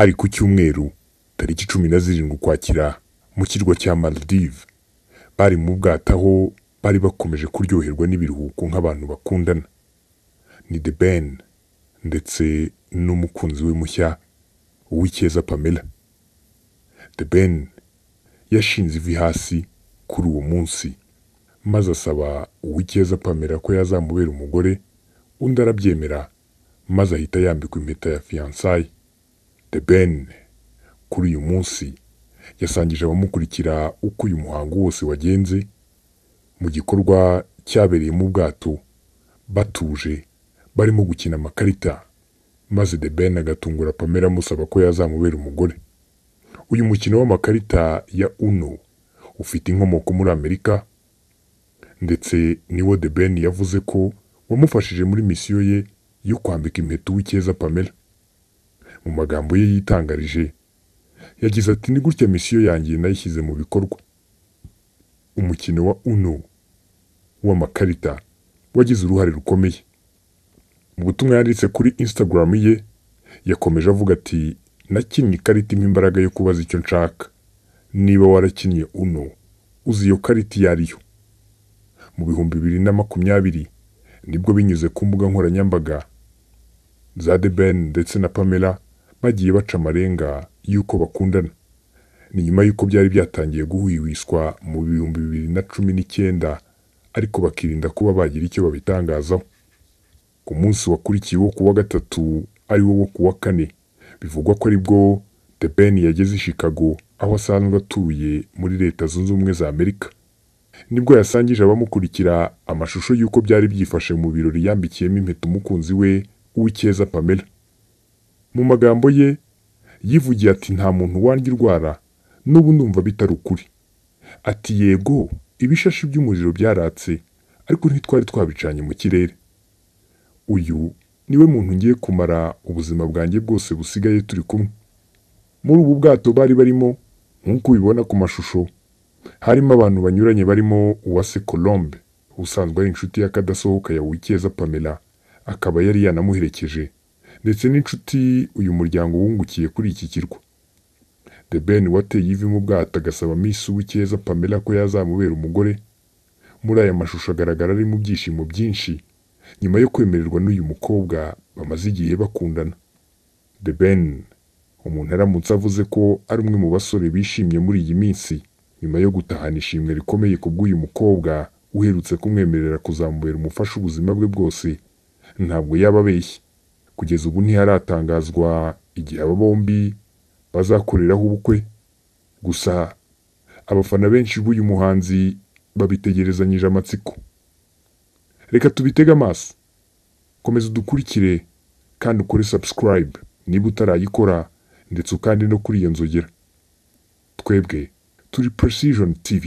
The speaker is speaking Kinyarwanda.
hari ku cyumweru tariki cumi na zirindwi ukwakira mu kirwa cya Maldive bari mu bwato aho bari bakomeje kuryoherwa n'ibiruhuko nk'abantu bakundana ni The Ben ndetse n'umukunzi we mushya uw'icyeza Pamela The Ben yashinze ivi hasi kuri uwo munsi maze asaba uw'icyeza Pamela ko yazamubera umugore undi arabyemera maze ahita yambikwa impeta ya fiyansaye The Ben kuri uyu munsi yasangije abamukurikira uko uyu muhango wose wagenze mu gikorwa cyabereye mu bwato batuje barimo gukina amakarita maze The Ben agatungura Pamela amusaba ko yazamubera umugore uyu mukino w'amakarita ya Uno ufite inkomoko muri Amerika ndetse niwo The Ben yavuze ko wamufashije muri misiyo ye yo kwambika impeta uwicyeza Pamela mu magambo ye yitangarije yagize ati ni gutya misiyo yanjye nayishyize mu bikorwa umukino wa uno w'amakarita wagize uruhare rukomeye mu butumwa yanditse kuri instagram ye yakomeje avuga ati nakinnye ikarita impa imbaraga yo kubaza icyo nshaka niba warakinnye uno uzi iyo karita iyo ari yo mu bihumbi bibiri na makumyabiri nibwo binyuze ku mbuga nkoranyambaga za debeni ndetse na pamela bagiye baca amarenga y'uko bakundana ni nyuma y'uko byari byatangiye guhwihwiswa mu bihumbi bibiri na cumi n'icyenda ariko bakirinda kuba bagira icyo babitangazaho ku munsi wakurikiye ku wa gatatu ari wo ku wa kane bivugwa ko aribwo The Ben yageze i Chicago aho asanzwe atuye muri leta zunze ubumwe za Amerika nibwo yasangije abamukurikira amashusho y'uko byari byifashe mu birori yambikiyemo impeta umukunzi we uw'icyeza Pamela Mu magambo ye yivugiye ati nta muntu wanjye urwara n'ubu ndumva bitari ukuri. Ati yego ibishashi by'umuriro byaratse ariko ntitwari twabicanye mu kirere. Uyu niwe muntu ngiye kumara ubuzima bwanjye bwose busigaye turi kumwe. Muri ubu bwato bari barimo nk'uko ubibona ku mashusho harimo abantu banyuranye barimo Uwase Colombe usanzwe ari inshuti ya Kadasohoka ya Uwikeza Pamela akaba yari yanamuherekeje ndetse n'inshuti uyu muryango wungukiye kuri iki kirwa the ben wateye ivi mu bwato agasaba miss uw'icyeza pamela ko yazamubera umugore muri aya mashusho agaragara ari mu byishimo byinshi nyuma yo kwemererwa n'uyu mukobwa bamaze igihe bakundana the ben umuntu aramutse avuze ko ari umwe mu basore bishimye muri iyi minsi nyuma yo gutahana ishimwe rikomeye ku bw'uyu mukobwa uherutse kumwemerera kuzamubera umufasha ubuzima bwe bwose ntabwo yaba abeshya Kugeza ubu ntiharatangazwa igihe aba bombi bazakoreraho ubukwe, gusa abafana benshi b'uyu muhanzi babitegerezanyije amatsiko. Reka tubitege amaso, komeza udukurikire kandi ukore subscribe niba utarayikora ndetse ukande no kuri iyo nzogera. Twebwe turi Precision TV.